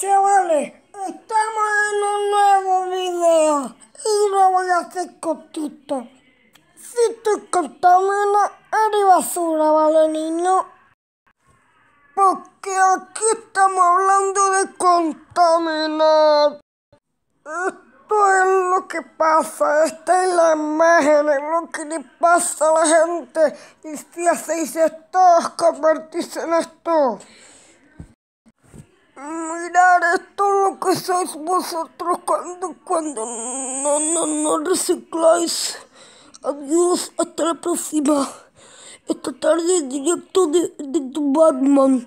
chavales, estamos en un nuevo video y lo voy a hacer cortito. Si te contamina eres basura, ¿vale, niño? Porque aquí estamos hablando de contaminar. Esto es lo que pasa, esta es la imagen, es lo que le pasa a la gente. Y si hacéis esto, os convertís en esto mirar esto lo que sois vosotros cuando, cuando no, no, no recicláis. Adiós, hasta la próxima. Esta tarde directo de, de Batman.